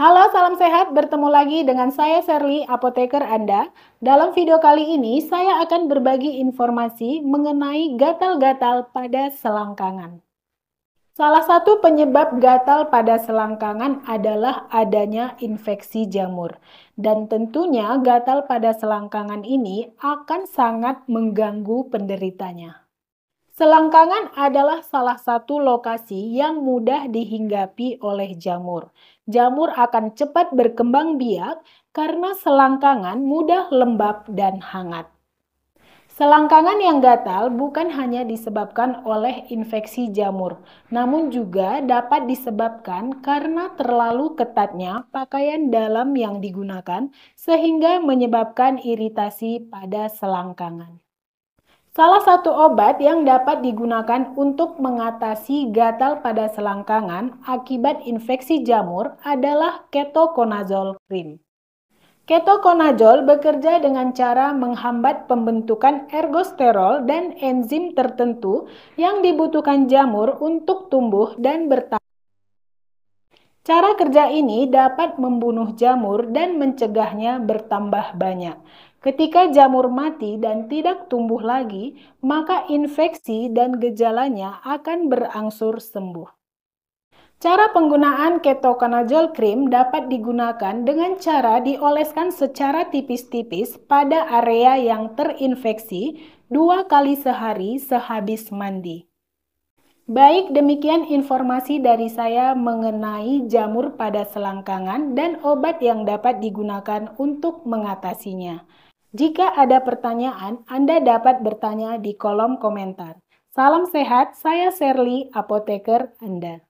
Halo, salam sehat. Bertemu lagi dengan saya Serly, apoteker Anda. Dalam video kali ini, saya akan berbagi informasi mengenai gatal-gatal pada selangkangan. Salah satu penyebab gatal pada selangkangan adalah adanya infeksi jamur. Dan tentunya gatal pada selangkangan ini akan sangat mengganggu penderitanya. Selangkangan adalah salah satu lokasi yang mudah dihinggapi oleh jamur. Jamur akan cepat berkembang biak karena selangkangan mudah lembab dan hangat. Selangkangan yang gatal bukan hanya disebabkan oleh infeksi jamur, namun juga dapat disebabkan karena terlalu ketatnya pakaian dalam yang digunakan, sehingga menyebabkan iritasi pada selangkangan. Salah satu obat yang dapat digunakan untuk mengatasi gatal pada selangkangan akibat infeksi jamur adalah ketokonazol krim. Ketokonazol bekerja dengan cara menghambat pembentukan ergosterol dan enzim tertentu yang dibutuhkan jamur untuk tumbuh dan bertahan. Cara kerja ini dapat membunuh jamur dan mencegahnya bertambah banyak. Ketika jamur mati dan tidak tumbuh lagi, maka infeksi dan gejalanya akan berangsur sembuh. Cara penggunaan ketoconazole krim dapat digunakan dengan cara dioleskan secara tipis-tipis pada area yang terinfeksi dua kali sehari sehabis mandi. Baik, demikian informasi dari saya mengenai jamur pada selangkangan dan obat yang dapat digunakan untuk mengatasinya. Jika ada pertanyaan, Anda dapat bertanya di kolom komentar. Salam sehat, saya Sherly, apoteker Anda.